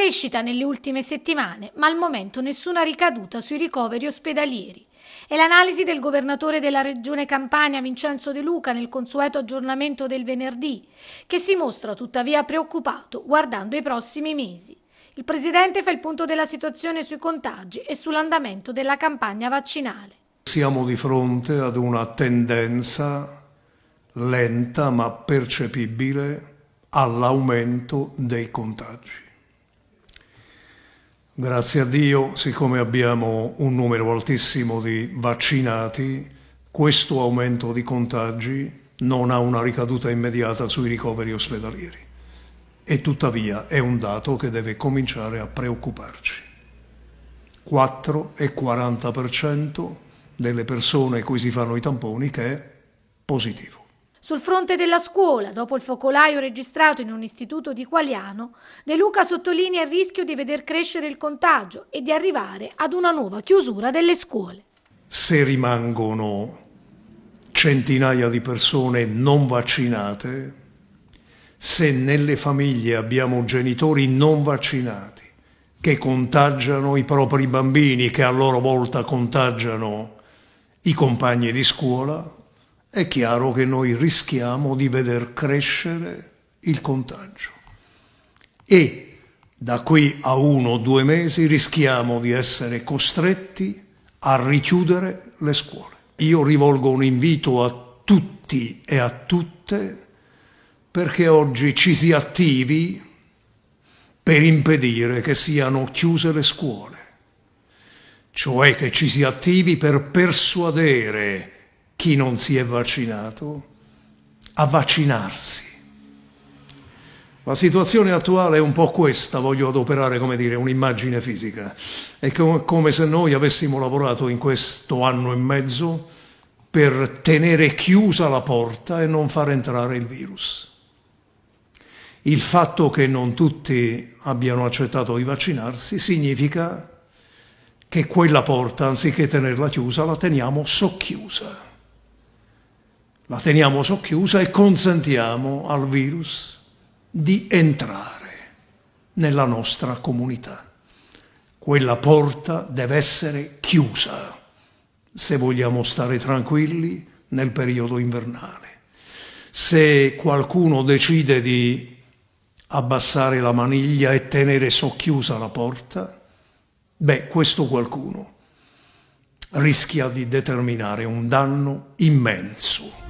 crescita nelle ultime settimane, ma al momento nessuna ricaduta sui ricoveri ospedalieri. È l'analisi del governatore della regione Campania Vincenzo De Luca nel consueto aggiornamento del venerdì, che si mostra tuttavia preoccupato guardando i prossimi mesi. Il Presidente fa il punto della situazione sui contagi e sull'andamento della campagna vaccinale. Siamo di fronte ad una tendenza lenta ma percepibile all'aumento dei contagi. Grazie a Dio, siccome abbiamo un numero altissimo di vaccinati, questo aumento di contagi non ha una ricaduta immediata sui ricoveri ospedalieri. E tuttavia è un dato che deve cominciare a preoccuparci. 4,40% delle persone a cui si fanno i tamponi che è positivo. Sul fronte della scuola, dopo il focolaio registrato in un istituto di Qualiano, De Luca sottolinea il rischio di veder crescere il contagio e di arrivare ad una nuova chiusura delle scuole. Se rimangono centinaia di persone non vaccinate, se nelle famiglie abbiamo genitori non vaccinati che contagiano i propri bambini, che a loro volta contagiano i compagni di scuola, è chiaro che noi rischiamo di veder crescere il contagio. E da qui a uno o due mesi rischiamo di essere costretti a richiudere le scuole. Io rivolgo un invito a tutti e a tutte perché oggi ci si attivi per impedire che siano chiuse le scuole, cioè che ci si attivi per persuadere chi non si è vaccinato a vaccinarsi. La situazione attuale è un po' questa, voglio adoperare come dire, un'immagine fisica. È come se noi avessimo lavorato in questo anno e mezzo per tenere chiusa la porta e non far entrare il virus. Il fatto che non tutti abbiano accettato di vaccinarsi significa che quella porta, anziché tenerla chiusa, la teniamo socchiusa la teniamo socchiusa e consentiamo al virus di entrare nella nostra comunità. Quella porta deve essere chiusa se vogliamo stare tranquilli nel periodo invernale. Se qualcuno decide di abbassare la maniglia e tenere socchiusa la porta, beh, questo qualcuno rischia di determinare un danno immenso.